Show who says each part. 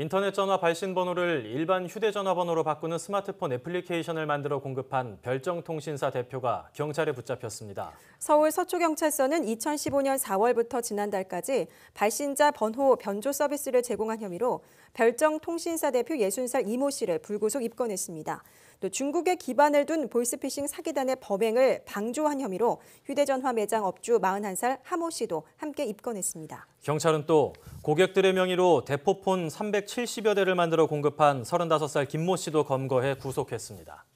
Speaker 1: 인터넷 전화 발신 번호를 일반 휴대전화 번호로 바꾸는 스마트폰 애플리케이션을 만들어 공급한 별정통신사 대표가 경찰에 붙잡혔습니다.
Speaker 2: 서울 서초경찰서는 2015년 4월부터 지난달까지 발신자 번호 변조 서비스를 제공한 혐의로 별정통신사 대표 60살 이모 씨를 불구속 입건했습니다. 또 중국에 기반을 둔 보이스피싱 사기단의 범행을 방조한 혐의로 휴대전화 매장 업주 41살 하모 씨도 함께 입건했습니다.
Speaker 1: 경찰은 또 고객들의 명의로 대포폰 370여 대를 만들어 공급한 35살 김모 씨도 검거해 구속했습니다.